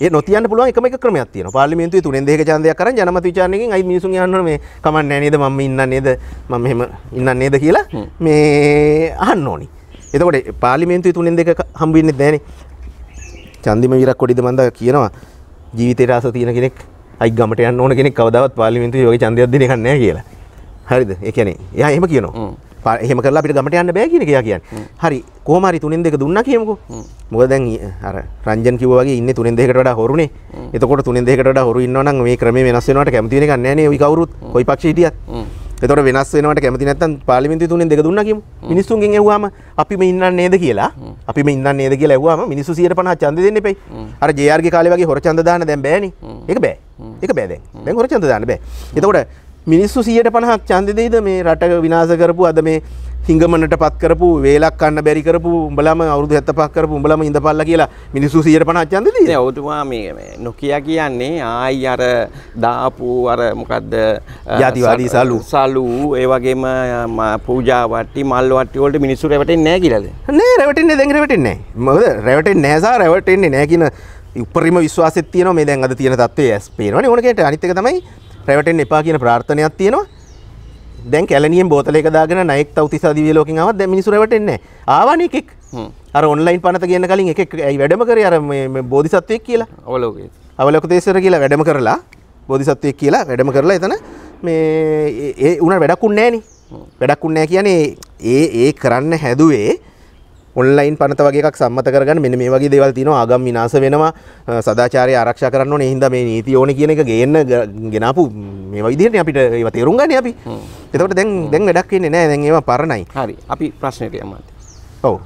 ඒ නොතියන්න පුළුවන් එකම එක ක්‍රමයක් තියෙනවා පාර්ලිමේන්තුවේ තුනෙන් දෙක ඡන්දයක් කරන් ජනමත විචාරණයකින් අයි මිනිසුන් යන්නවනේ මේ කමන්නේ නැහැ නේද මම ඉන්න නේද මම මෙහෙම ඉන්න නේද කියලා මේ අහන්න ඕනි එතකොට පාර්ලිමේන්තුවේ තුනෙන් දෙක හම්බ වෙන්නේ නැහනේ චන්දිම විරක් කොඩිද මන්ද කියනවා ජීවිතේ රස තියෙන කෙනෙක් අයි ගමට යන්න ඕන කෙනෙක් කවදාවත් පාර්ලිමේන්තුවේ වගේ ඡන්දයක් දෙන එකක් නැහැ කියලා. හරිද? ඒ කියන්නේ එයා එහෙම කියනවා. එහෙම කරලා අපිට ගමට යන්න බෑ කියන එක එයා කියන්නේ. හරි කොහොම හරි තුනෙන් දෙක දුන්නා කියමුකෝ. මොකද දැන් අර රංජන් කිව්වා වගේ ඉන්නේ තුනෙන් දෙකකට වඩා හොරුනේ. එතකොට තුනෙන් දෙකකට වඩා හොරු ඉන්නවා නම් මේ ක්‍රමේ වෙනස් වෙනවට කැමති වෙන එකක් නැහැ නේ ওই කවුරුත්. කොයි පක්ෂේ හිටියත්. එතොට වෙනස් වෙනට කැමති නැතන් පාලිමිති තුනෙන් දෙක දුන්නකිම මිනිස්සුන්ගෙන් ඇහවාම අපිම ඉන්න නේද කියලා අපි ඉන්න නේද කියලා ඇහවාම මිනිසු සියට පනා චන්ද දෙන්න පෙයි අර ජයාර්ග කාලවගේ හොර චන්දදාන දැන් බෑන එක බෑ එක බෑද දැන් හොර චන්දදාන්න බෑ එතකොට මිනිස්සු සියට පනහක් චන්දදේද මේ රට විනාස කරපු අද මේ හිඟමනට පත් කරපු වේලක් කන්න බැරි කරපු උඹලම අවුරුදු 75 කරපු උඹලම ඉඳපල්ලා කියලා මිනිස්සු 150ක් ඡන්දෙදී නෑ ඔතුමා මේ නොකිය කියන්නේ ආයි අර දාපු අර මොකද්ද ජාතිවාදී සලු සලු ඒ වගේම පූජා වට්ටි මල් වට්ටි වලට මිනිස්සු රැවටෙන්නේ නෑ කියලාද නෑ රැවටෙන්නේ දැන් රැවටෙන්නේ නෑ මොකද රැවටෙන්නේ නෑ සා රැවටෙන්නේ නෑ කියන උපරිම විශ්වාසෙත් තියෙනවා මේ දැන් අද තියෙන තත්ත්වයේ ඇස් පේනවනේ ඕනකේට අනිත් එක තමයි රැවටෙන්න එපා කියන ප්‍රාර්ථනාවක් තියෙනවා දැන් කැලනියෙන් බෝතලයක දාගෙන නයික් තවතිස දිවිය ලෝකෙන් ආවත් දැන් මිනිස්සු රැවටෙන්නේ නැහැ. ආවනේ එකෙක්. අර ඔන්ලයින් පනත කියන කලින් එකෙක් ඇයි වැඩම කරේ අර මේ බෝධිසත්වයෙක් කියලා. අවලෝකේ. අවලෝක දේශර කියලා වැඩම කරලා බෝධිසත්වයෙක් කියලා වැඩම කරලා එතන මේ ඒ උන වැඩකුත් නැහෙනේ. වැඩකුත් නැහැ කියන්නේ ඒ ඒ කරන්න හැදුවේ ඔන්ලයින් පනත වගේක් සම්මත කරගන්න මෙන්න මේ වගේ දේවල් තියෙනවා ආගම් විනාශ වෙනවා සදාචාරය ආරක්ෂා කරන්න ඕනේ හින්දා මේ නීති ඕනේ කියන එක ගේන්න ගෙනාපු මේ වගේ විදිහට අපිට ඒවා තේරුම් ගන්න අපි. එතකොට දැන් දැන් වැඩක් වෙන්නේ නැහැ දැන් ඒවා පරණයි. හරි. අපි ප්‍රශ්නෙට යමු. ඔව්.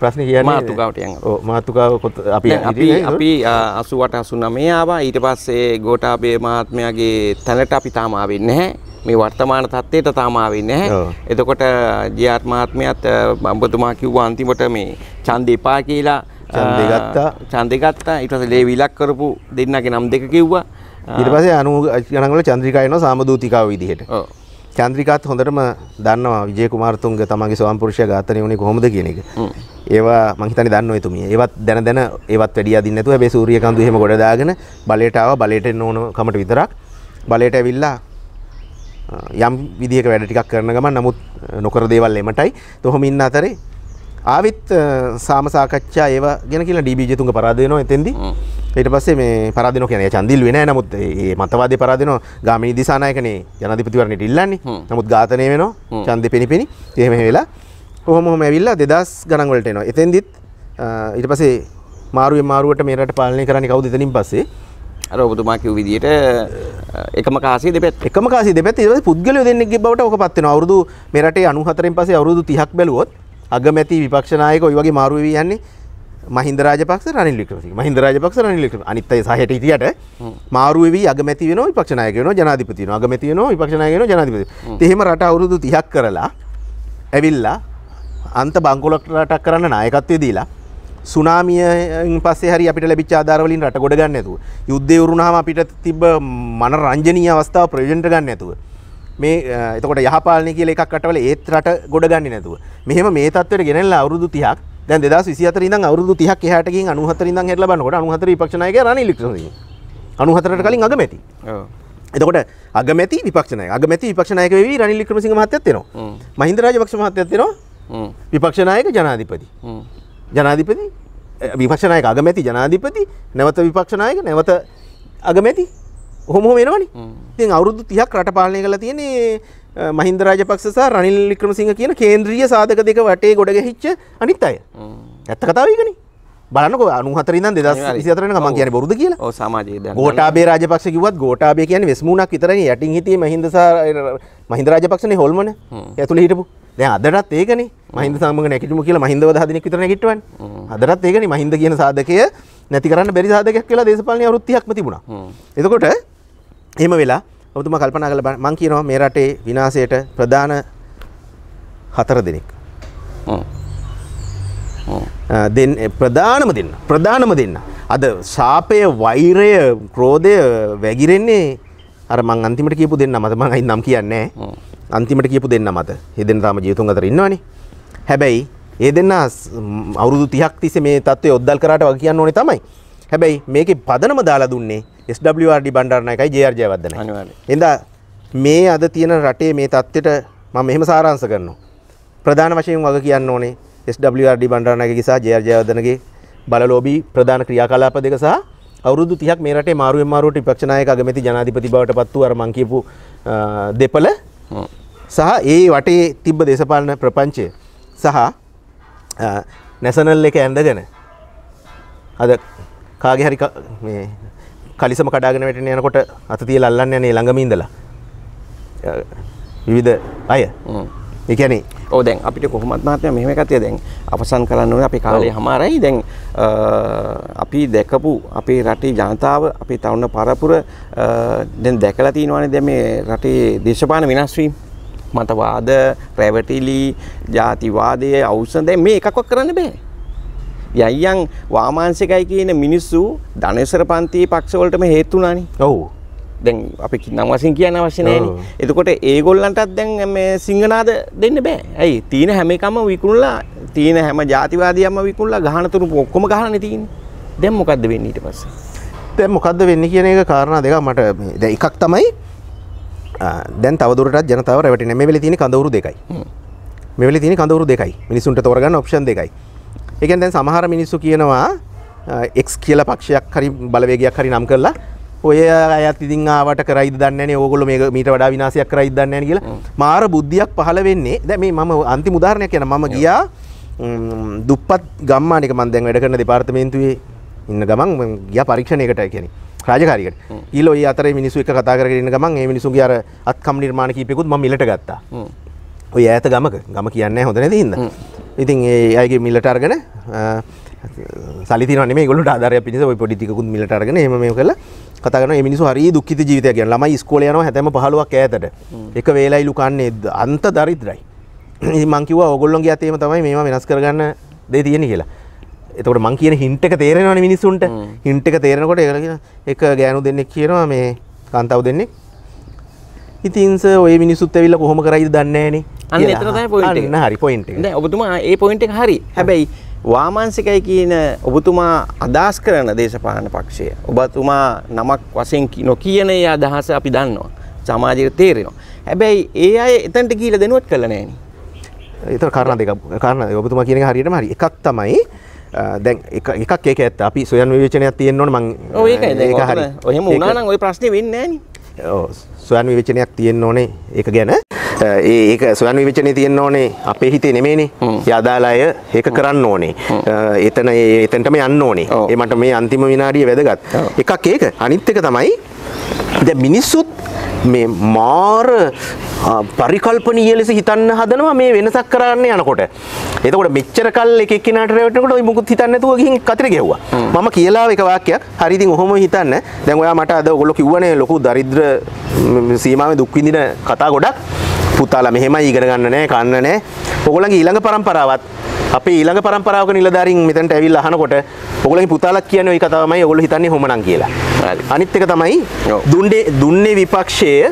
ප්‍රශ්න කිය මාතුකාවට යන්න මාතුකාව අපි අපි අසුවට අසුනමේ ආවා ඊට පස්සේ ගෝටාබේ මහත්මයාගේ තැනට අපි තාමාවෙන්නේ නැහැ මේ වර්තමාන තත්ත්වයට තාම ආවේ නැහැ. එතකොට ජියාත් මහත්මයාත් ඔබතුමා කිව්වා අන්තිමට මේ ඡන්ද එපා කියලා ඡන්දේ ගත්තා. ඡන්දේ ගත්තා. ඊට පස්සේ ලේ විලක් කරපු දෙන්නගේ නම් දෙක කිව්වා. ඊට පස්සේ 90 ගණන් වල චන්ද්‍රිකා එනවා සාමදූතිකාව විදිහට. ඔව්. චන්ද්‍රිකාත් හොඳටම දන්නවා විජේ කුමාරතුංග තමන්ගේ ස්වාම්පුරුෂයා ඝාතනය වුණේ කොහොමද කියන එක. ඒවා මං හිතන්නේ දන්නව එතුමිය. ඒවත් දැන දැන ඒවත් වැඩි අදින්න නැතුව හැබැයි සූර්යකාන්තු එහෙම ගොඩ දාගෙන බලයට ආවා බලයට එන්න ඕන කමට විතරක්. බලයට ඇවිල්ලා යම් විදිහක වැඩ ටිකක් කරන ගමන් නමුත් නොකර දේවල් එමටයි. තොහොම ඉන්න අතරේ ආවිත් සාම සාකච්ඡා ඒව ගැන කියලා DBJ තුංග පරාද වෙනවා එතෙන්දී. ඊට පස්සේ මේ පරාද වෙනවා කියන්නේ චන්දිල් වෙන්නේ නැහැ. නමුත් මේ මතවාදී පරාද වෙනවා ගාමිණී දිසානායකනේ ජනාධිපතිවරණයට ඉල්ලන්නේ. නමුත් ඝාතනය වෙනවා ඡන්දෙ පෙනිපෙනි. එහෙම එහෙම වෙලා කොහොම හොම ඇවිල්ලා 2000 ගණන් වලට එනවා. එතෙන්දිත් ඊට පස්සේ මාරුවේ මාරුවට මේ රට පාලනය කරන්නේ කවුද එතනින් පස්සේ? අර ඔබතුමා කිව් විදියට එකම කාසි දෙපැත් එකම කාසි දෙපැත් ඉතින් පුද්ගලයෝ දෙන්නෙක්ගේ බවට ඕක පත් වෙනවා අවුරුදු මේ රටේ 94න් පස්සේ අවුරුදු 30ක් බැලුවොත් අගමැති විපක්ෂ නායක ওই වගේ මාරු වෙවි යන්නේ මහින්ද රාජපක්ෂ රනිල් වික්‍රමසිංහ මහින්ද රාජපක්ෂ රනිල් වික්‍රමසිංහ අනිත් අය සහයට හිටියට මාරු වෙවි අගමැති වෙනවා විපක්ෂ නායක වෙනවා ජනාධිපති වෙනවා අගමැති වෙනවා විපක්ෂ නායක වෙනවා ජනාධිපති වෙනවා එහෙම රට අවුරුදු 30ක් කරලා ඇවිල්ලා අන්ත බංකොලොක් රටක් කරන්න නායකත්වය දීලා සුනාමියෙන් පස්සේ හරි අපිට ලැබිච්ච ආධාරවලින් රට ගොඩ ගන්න නැතුව. යුද්ධය වුණාම අපිට තිබ්බ මන රංජනීය අවස්ථාව ප්‍රයෝජනට ගන්න නැතුව. මේ එතකොට යහපාලනය කියලා එකක් රටවල ඒත් රට ගොඩ ගන්නේ නැතුව. මෙහෙම මේ තත්ත්වයට ගෙනල්ලා අවුරුදු 30ක් දැන් 2024 ඉඳන් අවුරුදු 30ක් එහාට ගිහින් 94 ඉඳන් හෙටලා බලනකොට 94 විපක්ෂ නායකයා රනිල් වික්‍රමසිංහ. 94ට කලින් අගමැති. ඔව්. එතකොට අගමැති විපක්ෂ නායක අගමැති විපක්ෂ නායක වෙවි රනිල් වික්‍රමසිංහ මහත්තයත් වෙනවා. මහින්ද රාජපක්ෂ මහත්තයත් වෙනවා. විපක්ෂ නායක ජනාධිපති. ජනාධිපති විපක්ෂණයක අගමැති ජනාධිපති නැවත විපක්ෂණයක නැවත අගමැති හොමෝ වෙනවනි තින් අවුරුදු තිහක් රට පාලනය කළ තියෙන්නේ මහින්ද රාජපක්ෂ සහ රනිල් වික්‍රමසිංහ කියන කේන්ද්‍රීය සාධක දෙක වටේ ගොඩ ගැහිච්ච අනිත් අය. ඇත්ත කතාව ඒකනේ. බලන්නක අනුහතරින් දෙදස් සිතරන ම කියන බොරුද කියලා සමාජයේ ගෝටාබේ රාජපක්ෂ කිවත් ගෝටාබේ කියන වෙස්මුණක් විතරයි යටින් හිටියේ මහින්දසා මහින්ද රාජපක්ෂනේ හොල්මන ඇතුළේ හිටපු දැන් අදටත් ඒකනේ මහින්ද සමග නැගිටමු කියලා මහින්දව 10 දිනක් විතර නැගිටවන්නේ අදටත් ඒකනේ මහින්ද කියන සාධකය නැති කරන්න බැරි සාධකයක් කියලා දේශපාලනේ අවුරුදු 30ක්ම තිබුණා එතකොට එහෙම වෙලා ඔබතුමා කල්පනා කරලා මම කියනවා මේ රටේ විනාශයට ප්‍රධාන හතර දෙනෙක් ප්‍රධානම දෙන්න ප්‍රධානම දෙන්න. අද ශාපය වෛරය ක්‍රෝධය වැගිරෙන්නේ අර මං අන්තිමට කියපු දෙන්න මත මං අයි නම් කියන්නේ අන්තිමට කියපු දෙන්න මත හෙදෙන තාම ජීතුන් අතර ඉන්නවනේ හැබැයි ඒ දෙන්න අවුරුදු තියක් තිස මේ තත්ව ඔද්දල් කරට වගේ කියන්න ඕනේ තමයි හැබැයි මේක පදනම දාලා දුන්නේ ස්ඩඩ බණ්ඩරණ එකයි ජයර්ජය වදන එඳ මේ අද තියෙන රටේ මේ තත්ත්වයට මම මෙහෙම සාරංස කරනවා ප්‍රධාන වශයෙන් වග කියන්න ඕනේ ස්ඩ බණ්ඩානගේ සහ ජයර්ජයවදනගේ බලලෝබී ප්‍රධාන ක්‍රියාකලාප දෙක සහ අවුරුදු තියක් මේට මාරුව මාරුවට පක්ෂණයක අගමැති ජනාධිපති බවට පත්තු අරමංකිපු දෙපල සහ ඒ වටේ තිබ්බ දේශපාලන ප්‍රපංචය සහ නැසනල් එක ඇන්දගෙන අද කාගේ හරි කලිසම කඩාගෙන වැටෙන යනකොට අත තියලා අල්ලන්නේ ළඟම ඉඳලා විවිධ අය එකන ඕ දැන් අපිට කොහොමත් මාත්ම මෙහම එකතිය දැන් අපසන් කරන්න ඕන අපි කාලේ හමරයි දැන් අපි දැකපු අපේ රටේ ජනතාව අපි තවන්න පරපුර දැන් දැකලා තියෙනවානේ දැ මේ රටේ දේශපාන වෙනස්වීම් මතවාද රැවටිලි ජාතිවාදය අවසන්දැ මේ එකකොක් කරන්න බෑ යයියන් වාමාන්සිකයි කියන මිනිස්සු ධනසර පන්තියේ පක්ෂවලටම හේතුනානි ඔවු දැන් අපි නම් වසින් කියන අවශ්‍ය නෑනේ. එතකොට ඒගොල්ලන්ටත් දැන් මේ සිංහනාද දෙන්න බෑ. ඇයි? තීන හැම එකම විකුණලා තීන හැම ಜಾතිවාදියක්ම විකුණලා ගහනතුරු ඔක්කොම ගහන්නේ තියෙන්නේ. දැන් මොකද්ද වෙන්නේ ඊට පස්සේ? දැන් මොකද්ද වෙන්නේ කියන එක කාරණා දෙකක් මට දැන් එකක් තමයි දැන් තවදුරටත් ජනතාව රැවටෙන මේ වෙලේ තියෙන කඳවුරු දෙකයි. මේ වෙලේ තියෙන කඳවුරු දෙකයි. මිනිසුන්ට තෝරගන්න ඔප්ෂන් දෙකයි. ඒ කියන්නේ දැන් සමහර මිනිස්සු කියනවා එක් කියල පක්ෂයක් හරි බලවේගයක් හරි නම් කරලා ඔය ඇත් ඉතින් ආවට කරයිද දන්නේ ඕගොල්ලෝ මේක මීට වඩා විනාශයක් කරයිද දන්නේ නැහැ කියලා මාර බුද්ධියක් පහළ වෙන්නේ දැන් මේ මම අන්තිම උදාහරණයක් කියන මම ගියා දුප්පත් ගම්මානයක මම දැන් වැඩ කරන දෙපාර්තමේන්තුවේ ඉන්න ගමන් මම ගියා පරීක්ෂණයකට කියන්නේ රාජකාරියකට ගිහලා ඔය අතරේ මිනිස්සු එක්ක කතා කරගෙන ඉන්න ගමන් ඒ මිනිස්සුගේ අර අත්කම් නිර්මාණ කීපයකුත් මම මිලට ගත්තා ඔය ඈත ගමක ගම කියන්නේ හොඳ නැති ඉන්න ඉතින් ඒ අයගේ මිලට අරගෙන සලිතිනනේ මේගොල්ලෝ ආධාරයක් පිණිස ওই පොඩි ටිකකුත් මිලට අරගෙන එහෙම මේව කළා කතන මිනිස් හරි දුක්කිත ජීවිතය ගැන ළමයි ස්කෝලයන හැම පහලුවක් ඇතට එක වේලයි ලුකන්නේ අන්ත දරිද්‍රයි මංකිව ඔගොල්ලොන්ගේ අතේම තමයි මේම වෙනස් කරගන්න දේ තියෙන කියලා එතකට මං කියන හින්ටක තේරෙනවන මිනිසුන්ට හින්ටක තේරෙනකොට ඒලගෙන එක ගෑනු දෙන්නෙක් කියනවා මේ කන්තාව දෙන්නේ ඉතින්ස ඔය මිනිසුත් ඇවිල්ල කොහොම කරයි දන්නේන අන්න එතන හරි පොයින්ට ඔබතුමා ඒ පොයින්ට හරි හැබැයි වාමාංශිකයි කියන ඔබතුමා අදහස් කරන දේශපාලන පක්ෂය ඔබතුමා නමක් වශයෙන් නොකියන ඒ අදහස අපි දන්නවා සමාජයට තේරෙනවා. හැබැයි ඒ අය එතනට ගිහිල්ලා දැනුවත් කළා නෑනේ. ඒතර කාරණා දෙක කාරණා ඔබතුමා කියන එක හරියටම හරි. එකක් තමයි දැන් එකක් ඒක ඇත්ත. අපි සොයන් විවේචනයක් තියෙන්න ඕනේ මං. ඔව් ඒකයි දැන්. ඒක හරි. ඔහෙම වුණා නම් ওই ප්‍රශ්නේ වෙන්නේ නෑනේ. ඔව් සොයන් විවේචනයක් තියෙන්න ඕනේ ඒක ගැන. ඒක සොයන් විචනය තියෙන්න ඕනේ අපේ හිතේ නෙමේනේ යදාලාය ඒක කරන්න ඕනේ එතන එතන්ටම යන්න ඕනේ ඒමට මේ අන්තිම විනාඩිය වැදගත් එකක් ඒක අනිත් එක තමයි ද මිනිස්සුත් මේ මාර පරිකල්පනීය ලෙස හිතන්න හදනවා මේ වෙනසක් කරන්න යනකොට. එතකොට මෙච්චර කල් එකක් කෙනාට රැවටෙනකොට ඔයි මුකුත් හිතන්නේ නැතුව ගිහින් කතර ගැහුවා. මම කියලා එක වාක්‍යයක්. හරි ඉතින් ඔහොම හිතන්න. දැන් ඔයා මට අද ඔයගොල්ලෝ කිව්වනේ ලොකු දරිද්‍ර සීමාවේ දුක් විඳින කතා ගොඩක්. පුතාලා මෙහෙමයි ඉගෙන ගන්න නෑ කන්න නෑ. ඔයගොල්ලන්ගේ ඊළඟ પરම්පරාවත් අපේ ඊළඟ પરම්පරාවක නිලධාරීන් මෙතනට ඇවිල්ලා අහනකොට ඔයගොල්ලන්ගේ පුතාලත් කියන්නේ ওই කතාවමයි ඔයගොල්ලෝ හිතන්නේ හොමනම් කියලා. අනිත් එක තමයි දුන්නේ දුන්නේ විපක්ෂයේ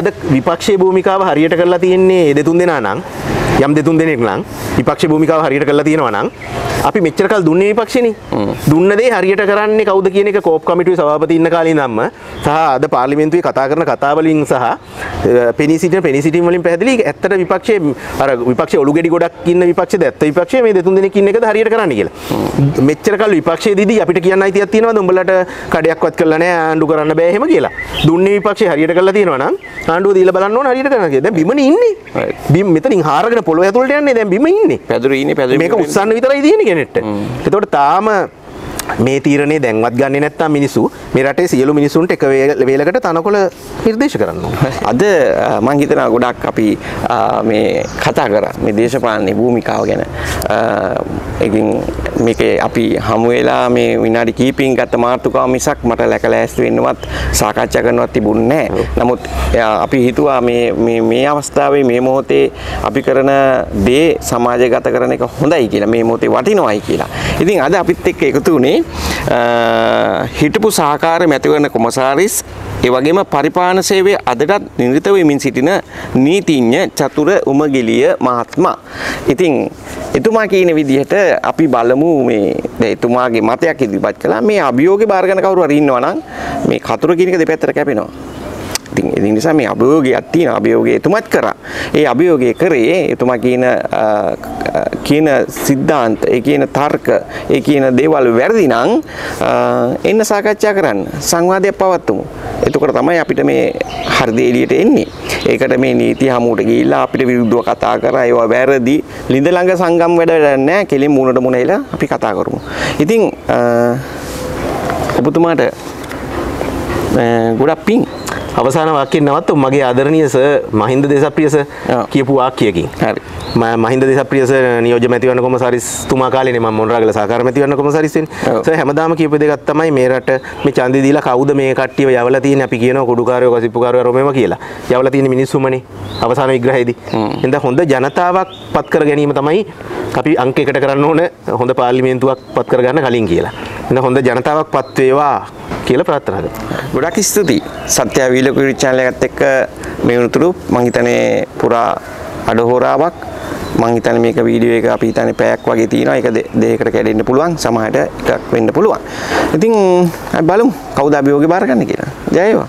අද විපක්ෂයේ භූමිකාව හරියට කරලා තියෙන්නේ ඒ දෙතුන් දෙනා නම් යම් දෙතුන් දෙනෙක් නම් විපක්ෂ භූමිකාව හරියට කරලා තියෙනවා නම් අපි මෙච්චර කල් දුන්නේ විපක්ෂනේ. දුන්න දේ හරියට කරන්නේ කවුද කියන එක කෝප් කමිටුවේ සභාපති ඉන්න කාලේ ඉඳන්ම සහ අද පාර්ලිමේන්තුවේ කතා කරන කතා වලින් සහ පෙනී සිටින පෙනී සිටීම් වලින් පැහැදිලි ඇත්තට විපක්ෂයේ අර විපක්ෂයේ ඔලු ගෙඩි ගොඩක් ඉන්න විපක්ෂයේද ඇත්ත විපක්ෂයේ මේ දෙතුන් දෙනෙක් ඉන්න එකද හරියට කරන්නේ කියලා. මෙච්චර කල් විපක්ෂයේ දීදී අපිට කියන්න අයිතියක් තියෙනවද උඹලට කඩයක්වත් කරලා නැහැ ආණ්ඩු කරන්න බෑ එහෙම කියලා. දුන්නේ විපක්ෂයේ හරියට කරලා තියෙනවා නම් ආණ්ඩුව දීලා බලන්න ඕන හරියට කරනවා කියලා. දැන් බිමනේ ඉන්නේ. බිම් මෙතනින් හාරගෙන පොළ ඇතුලට යන්නේ දැන් බිම ඉන්නේ පැදුර ඉන්නේ පැදුර මේක උස්සන්න විතරයි තියෙන්නේ කෙනෙක්ට එතකොට තාම මේ තීරණේ දැන්වත් ගන්න නැත්තම් මිනිසු මේ රටේ සියලු මිනිසුන්ට එක වේලකට තනකොළ නිර්දේශ කරනවා. අද මම හිතනවා ගොඩක් අපි මේ කතා කරා මේ දේශපාලනේ භූමිකාව ගැන. ඉතින් මේකේ අපි හමු වෙලා මේ විනාඩි කීපකින් ගත මාතෘකාව මිසක් මට ලැකලෑස්ති වෙන්නවත් සාකච්ඡා කරනවත් තිබුණේ නමුත් අපි හිතුවා මේ මේ මේ අවස්ථාවේ මේ මොහොතේ අපි කරන දේ සමාජගත කරන එක හොඳයි කියලා මේ මොහොතේ වටිනවයි කියලා. ඉතින් අද අපිත් එක්ක එකතු වුණේ තියෙන්නේ හිටපු සහකාර මැතිවරණ කොමසාරිස් ඒවගේම පරිපාන සේවය අදටත් නිරිත වෙමින් සිටින නීතිඥ චතුර උමගිලිය මහත්මා. ඉතින් එතුමා කියන විදිහට අපි බලමු මේ එතුමාගේ මතයක් ඉදිරිපත් කළා මේ අභියෝගේ බාරගෙන කවුරු හරි ඉන්නවනම් මේ කතුරු කියන එක දෙපැත්තට කැපෙනවා. ඉතින් ඒ නිසා මේ අභියෝගයක් තියෙන අභියෝගය එතුමත් කරා. ඒ අභියෝගය කරේ එතුමා කියන කියන સિદ્ધාන්ත, ඒ කියන තර්ක, ඒ කියන දේවල් වැරදි නම් එන්න සාකච්ඡා කරන්න සංවාදයක් පවත්වමු. එතකොට තමයි අපිට මේ හරිද එළියට එන්නේ. ඒකට මේ නීති හමුවට ගිහිල්ලා අපිට විරුද්ධව කතා කරා ඒවා වැරදි. ළිඳ ළඟ සංගම් වැඩ වැඩක් නැහැ. කෙලින් මූණට මුණ එලා අපි කතා කරමු. ඉතින් ඔබතුමාට ගොඩක් පිං අවසාන වාක්‍යයෙන් නවත්තු මගේ ආදරණීය සර් මහින්ද දේශප්‍රිය සර් කියපු වාක්‍යයකින් හරි මම මහින්ද දේශප්‍රිය සර් නියෝජ්‍ය මැතිවරණ කොමසාරිස් තුමා කාලේනේ මම මොණරාගල සහකාර මැතිවරණ කොමසාරිස් වෙන්නේ සර් හැමදාම කියපු දෙකක් තමයි මේ රට මේ ඡන්දය දීලා කවුද මේ කට්ටියව යවලා තියෙන්නේ අපි කියනවා කුඩුකාරයෝ කසිප්පුකාරයෝ රොමෙම කියලා යවලා තියෙන්නේ මිනිස්සුමනේ අවසාන විග්‍රහයේදී එහෙනම් හොඳ ජනතාවක් පත් කර ගැනීම තමයි අපි අංක එකට කරන්න ඕන හොඳ පාර්ලිමේන්තුවක් පත් කරගන්න කලින් කියලා එහෙනම් හොඳ ජනතාවක් පත් වේවා කියලා ප්‍රාර්ථනා කරනවා. ගොඩක් ස්තුතියි. සත්‍ය වීලක චැනල් එකත් එක්ක මේ වුණතුරු මං හිතන්නේ පුරා අඩහෝරාවක් මං හිතන්නේ මේක වීඩියෝ එක අපි හිතන්නේ පැයක් වගේ තියෙනවා. ඒක දෙකකට කැඩෙන්න පුළුවන්. සමහරට එකක් වෙන්න පුළුවන්. ඉතින් බලමු කවුද අභියෝගේ බාරගන්නේ කියලා. ජය වේවා.